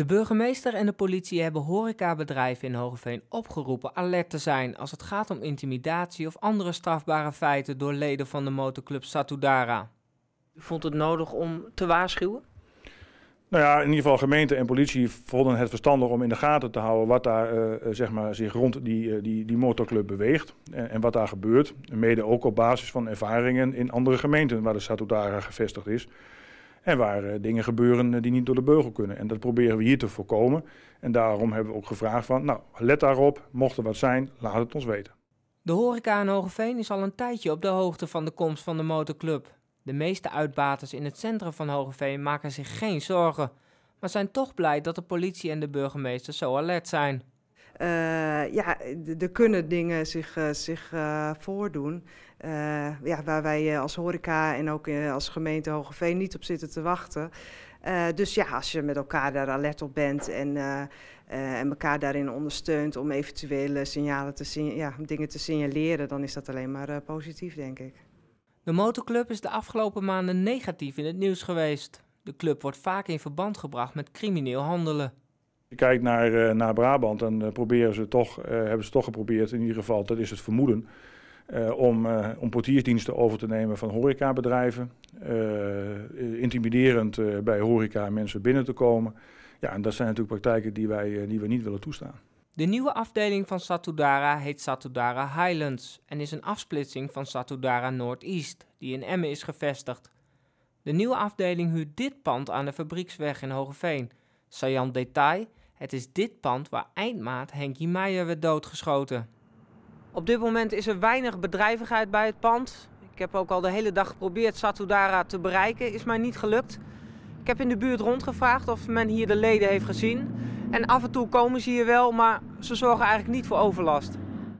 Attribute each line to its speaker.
Speaker 1: De burgemeester en de politie hebben horecabedrijven in Hogeveen opgeroepen alert te zijn als het gaat om intimidatie of andere strafbare feiten door leden van de motorclub Satudara. U vond het nodig om te waarschuwen?
Speaker 2: Nou ja, in ieder geval gemeente en politie vonden het verstandig om in de gaten te houden wat daar eh, eh, zeg maar, zich rond die, eh, die, die motorclub beweegt en, en, wat daar gebeurt. Mede ook op basis van ervaringen in andere gemeenten waar de Satudara gevestigd is. En waar eh, dingen gebeuren eh, die niet door de beugel kunnen. En dat proberen we hier te voorkomen. En daarom hebben we ook gevraagd van, nou, let daarop. Mocht er wat zijn, laat het ons weten.
Speaker 1: De horeca in Hogeveen is al een tijdje op de hoogte van de komst van de motorclub. De meeste uitbaters in het centrum van Hogeveen maken zich geen zorgen, maar
Speaker 3: zijn toch blij dat de politie en de burgemeester zo alert zijn. Eh, ja, er kunnen dingen zich, eh, zich eh, voordoen. ja, waar wij als horeca en ook als gemeente Hogeveen niet op zitten te wachten. dus ja, als je met elkaar daar alert op bent en, en elkaar daarin ondersteunt om eventuele signalen te zien, ja, dingen te signaleren, dan is dat alleen maar positief, denk ik. De motorclub
Speaker 1: is de afgelopen maanden negatief in het nieuws geweest. De club wordt vaak in verband gebracht met crimineel handelen
Speaker 2: je kijkt naar, eh, naar Brabant, en eh, proberen ze toch, eh, hebben ze toch geprobeerd, in ieder geval, dat is het vermoeden, om, om portiersdiensten over te nemen van horecabedrijven. intimiderend bij horeca mensen binnen te komen. Ja, en dat zijn natuurlijk praktijken die wij, die we niet willen toestaan.
Speaker 1: De nieuwe afdeling van Satudara heet Satudara Highlands en is een afsplitsing van Satudara Northeast east die in Emmen is gevestigd. De nieuwe afdeling huurt dit pand aan de fabrieksweg in Hogeveen. Sayant Detail, het is dit pand waar eindmaat Henkie Meijer werd doodgeschoten. Op dit moment is er weinig bedrijvigheid bij het pand. Ik heb ook al de hele dag geprobeerd Satudara te bereiken, is mij niet gelukt. Ik heb in de buurt rondgevraagd of men hier de leden heeft gezien. En af en toe komen ze hier wel, maar ze zorgen eigenlijk niet voor overlast.